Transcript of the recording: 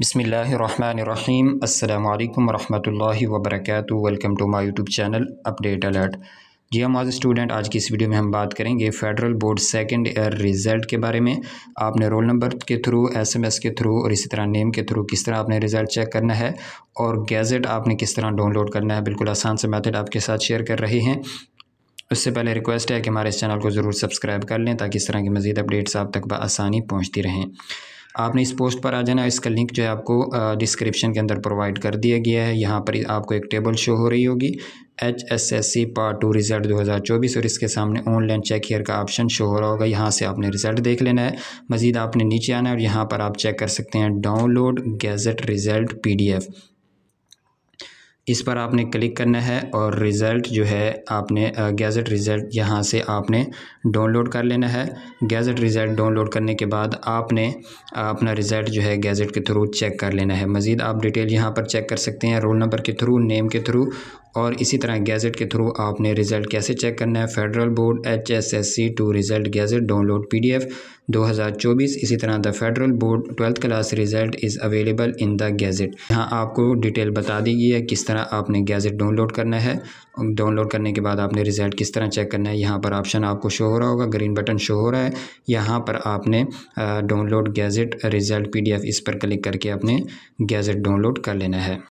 बिसमीम् अल्लाम वरहमल वर्क welcome to my YouTube channel update alert जी हम हाँ, आज स्टूडेंट आज की इस वीडियो में हम बात करेंगे federal board second year result के बारे में आपने रोल नंबर के थ्रू एसएमएस के थ्रू और इसी तरह नेम के थ्रू किस तरह आपने रिज़ल्ट चेक करना है और गैजेट आपने किस तरह डाउनलोड करना है बिल्कुल आसान से मैथड आपके साथ शेयर कर रहे हैं उससे पहले रिक्वेस्ट है कि हमारे इस चैनल को ज़रूर सब्सक्राइब कर लें ताकि इस तरह की मज़ीद अपडेट्स आप तक बसानी पहुँचती रहें आपने इस पोस्ट पर आ जाना इसका लिंक जो है आपको डिस्क्रिप्शन के अंदर प्रोवाइड कर दिया गया है यहाँ पर आपको एक टेबल शो हो रही होगी H S S C part two result दो हज़ार चौबीस और इसके सामने ऑनलाइन चेक हेयर का ऑप्शन शो हो रहा होगा यहाँ से आपने रिज़ल्ट देख लेना है मज़ीद आपने नीचे आना है और यहाँ पर आप चेक कर सकते हैं डाउनलोड गैजेट रिज़ल्ट पी डी एफ़ इस पर आपने क्लिक करना है और रिज़ल्ट जो है आपने गैजेट रिज़ल्ट यहाँ से आपने डाउनलोड कर लेना है गैजेट रिज़ल्ट डाउनलोड करने के बाद आपने अपना रिज़ल्ट जो है गैजेट के थ्रू चेक कर लेना है मज़ीद आप डिटेल यहाँ पर चेक कर सकते हैं रोल नंबर के थ्रू नेम के थ्रू और इसी तरह गैजेट के थ्रू आपने रिज़ल्ट कैसे चेक करना है federal board H S S C two result gazette download पी डी एफ दो हज़ार चौबीस इसी तरह the federal board twelfth class result is available in the gazette यहाँ आपको डिटेल बता दी गई है किस तरह आपने गैजेट डाउनलोड करना है डाउनलोड करने के बाद आपने रिज़ल्ट किस तरह चेक करना है यहाँ पर ऑप्शन आपको शो हो रहा होगा ग्रीन बटन शो हो रहा है यहाँ पर आपने डाउनलोड गैजेट रिज़ल्ट पी डी एफ इस पर क्लिक करके अपने गैजेट डाउनलोड कर लेना है